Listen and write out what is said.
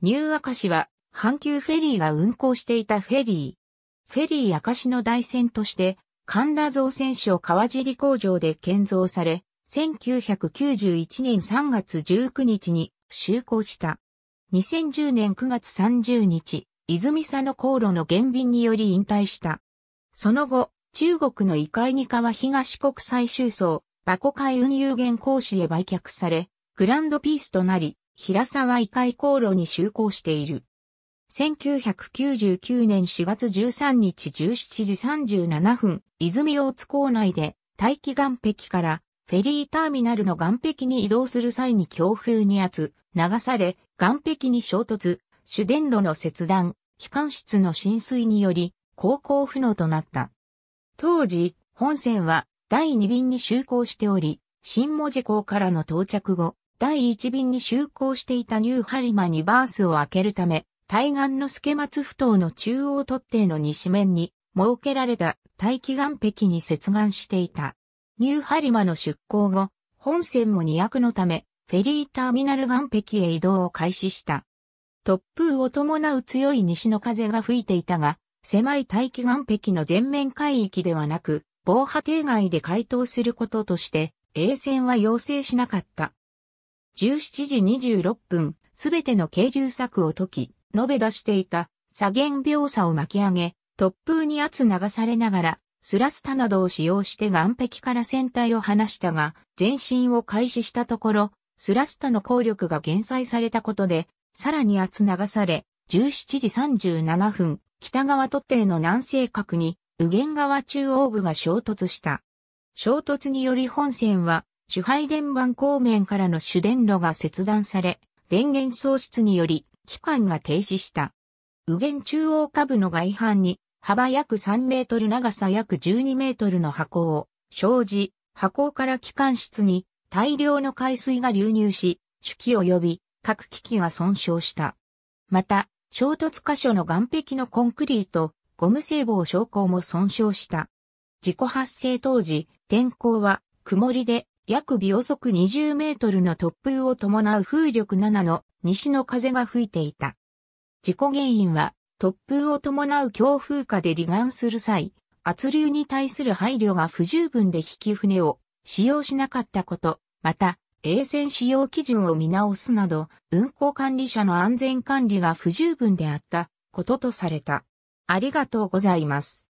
ニューカシは、阪急フェリーが運行していたフェリー。フェリーカシの台船として、神田造船所川尻工場で建造され、1991年3月19日に就航した。2010年9月30日、泉佐野航路の減便により引退した。その後、中国の異界に川東国際収葬、バコ海運輸原講師へ売却され、グランドピースとなり、平沢異海航路に就航している。1999年4月13日17時37分、泉大津港内で大気岸壁からフェリーターミナルの岸壁に移動する際に強風に圧、流され、岸壁に衝突、主電路の切断、機関室の浸水により、航行不能となった。当時、本線は第2便に就航しており、新文字港からの到着後、第一便に就航していたニューハリマにバースを開けるため、対岸の助松不当の中央突堤の西面に設けられた大気岸壁に接岸していた。ニューハリマの出港後、本線も2役のため、フェリーターミナル岸壁へ移動を開始した。突風を伴う強い西の風が吹いていたが、狭い大気岸壁の全面海域ではなく、防波堤外で回答することとして、衛船は要請しなかった。17時26分、すべての渓流策を解き、述べ出していた、左限描差を巻き上げ、突風に圧流されながら、スラスタなどを使用して岸壁から船体を離したが、前進を開始したところ、スラスタの効力が減災されたことで、さらに圧流され、17時37分、北側突堤の南西角に、右舷側中央部が衝突した。衝突により本線は主配電盤後面からの主電路が切断され、電源喪失により、機関が停止した。右舷中央下部の外板に、幅約3メートル長さ約12メートルの箱を、生じ、箱から機関室に大量の海水が流入し、手機及び各機器が損傷した。また、衝突箇所の岸壁のコンクリート、ゴム製棒昇降も損傷した。事故発生当時、天候は曇りで約秒速20メートルの突風を伴う風力7の西の風が吹いていた。事故原因は突風を伴う強風下で離岸する際、圧流に対する配慮が不十分で引き船を使用しなかったこと、また、衛船使用基準を見直すなど、運航管理者の安全管理が不十分であったこととされた。ありがとうございます。